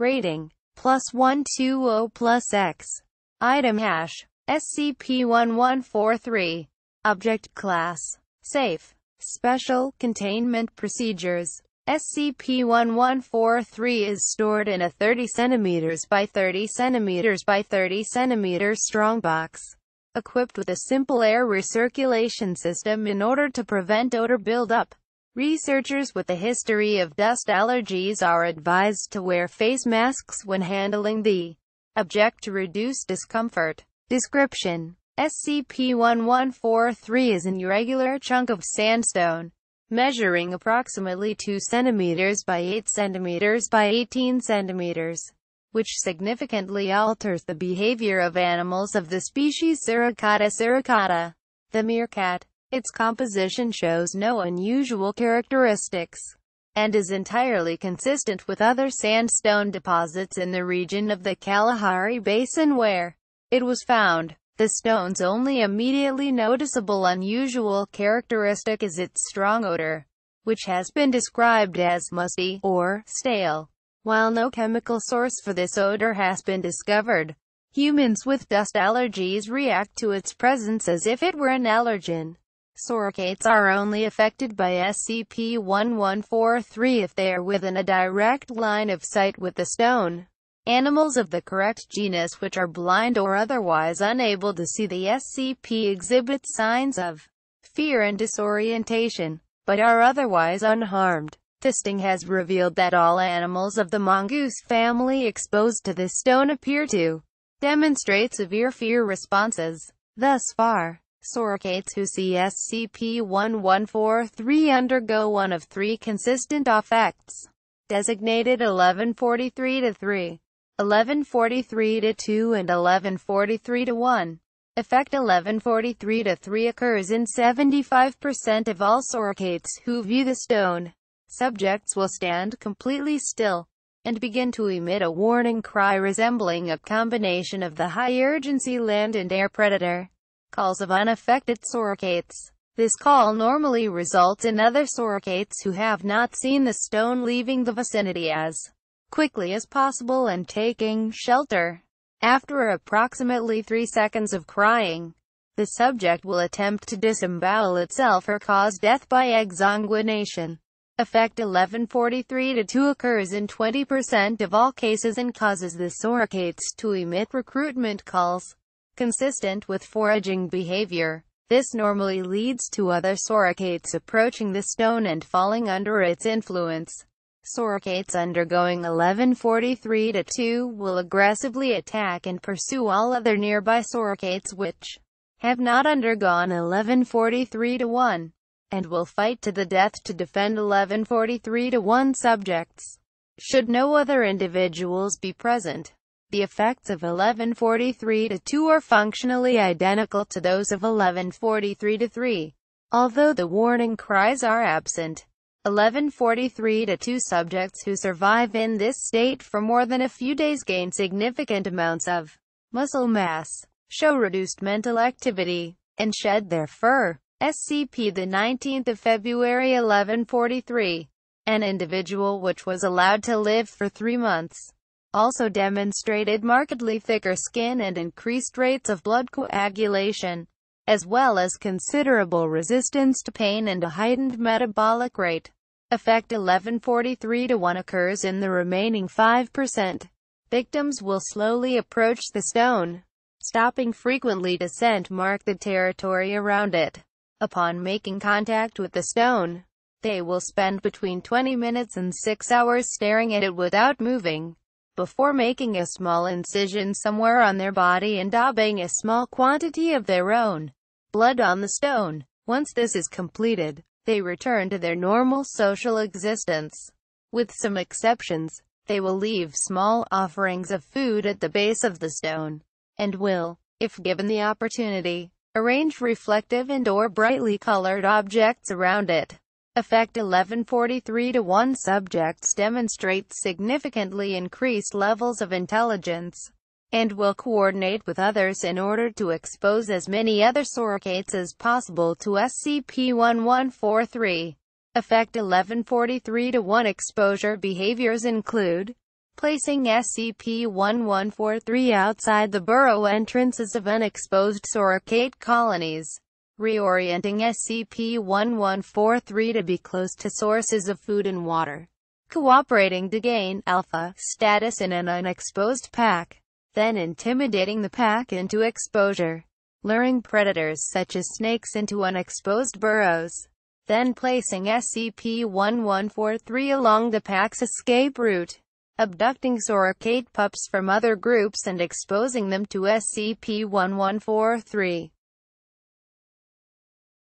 Rating. Plus 120 plus X. Item hash. SCP-1143. Object class. Safe. Special containment procedures. SCP-1143 is stored in a 30 cm by 30 cm by 30 cm strongbox, equipped with a simple air recirculation system in order to prevent odor buildup. Researchers with a history of dust allergies are advised to wear face masks when handling the object to reduce discomfort. Description SCP-1143 is an irregular chunk of sandstone, measuring approximately 2 cm by 8 cm by 18 cm, which significantly alters the behavior of animals of the species Suricata suricata, the meerkat. Its composition shows no unusual characteristics and is entirely consistent with other sandstone deposits in the region of the Kalahari Basin where it was found. The stone's only immediately noticeable unusual characteristic is its strong odor, which has been described as musty or stale. While no chemical source for this odor has been discovered, humans with dust allergies react to its presence as if it were an allergen. Sorokates are only affected by SCP-1143 if they are within a direct line of sight with the stone. Animals of the correct genus which are blind or otherwise unable to see the SCP exhibit signs of fear and disorientation, but are otherwise unharmed. Testing has revealed that all animals of the mongoose family exposed to this stone appear to demonstrate severe fear responses. Thus far, see CSCP-1143 undergo one of three consistent effects, designated 1143-3, 1143-2 and 1143-1. Effect 1143-3 occurs in 75% of all sorokates who view the stone. Subjects will stand completely still and begin to emit a warning cry resembling a combination of the high-urgency land and air predator calls of unaffected sorocates. This call normally results in other sorocates who have not seen the stone leaving the vicinity as quickly as possible and taking shelter. After approximately three seconds of crying, the subject will attempt to disembowel itself or cause death by exsanguination. Effect 1143 2 occurs in 20% of all cases and causes the sorocates to emit recruitment calls consistent with foraging behavior. This normally leads to other soricates approaching the stone and falling under its influence. Soricates undergoing 1143-2 will aggressively attack and pursue all other nearby soricates which have not undergone 1143-1 and will fight to the death to defend 1143-1 subjects. Should no other individuals be present, the effects of 1143-2 are functionally identical to those of 1143-3, although the warning cries are absent. 1143 2 subjects who survive in this state for more than a few days gain significant amounts of muscle mass, show reduced mental activity, and shed their fur. SCP 19 February 1143, an individual which was allowed to live for three months also demonstrated markedly thicker skin and increased rates of blood coagulation, as well as considerable resistance to pain and a heightened metabolic rate. Effect 1143 to 1 occurs in the remaining 5%. Victims will slowly approach the stone, stopping frequently to scent mark the territory around it. Upon making contact with the stone, they will spend between 20 minutes and 6 hours staring at it without moving before making a small incision somewhere on their body and daubing a small quantity of their own blood on the stone. Once this is completed, they return to their normal social existence. With some exceptions, they will leave small offerings of food at the base of the stone, and will, if given the opportunity, arrange reflective and or brightly colored objects around it. Effect 1143 to 1 subjects demonstrate significantly increased levels of intelligence and will coordinate with others in order to expose as many other sorocates as possible to SCP-1143. Effect 1143-1 exposure behaviors include placing SCP-1143 outside the burrow entrances of unexposed sorocate colonies, reorienting SCP-1143 to be close to sources of food and water, cooperating to gain alpha status in an unexposed pack, then intimidating the pack into exposure, luring predators such as snakes into unexposed burrows, then placing SCP-1143 along the pack's escape route, abducting sorocate pups from other groups and exposing them to SCP-1143.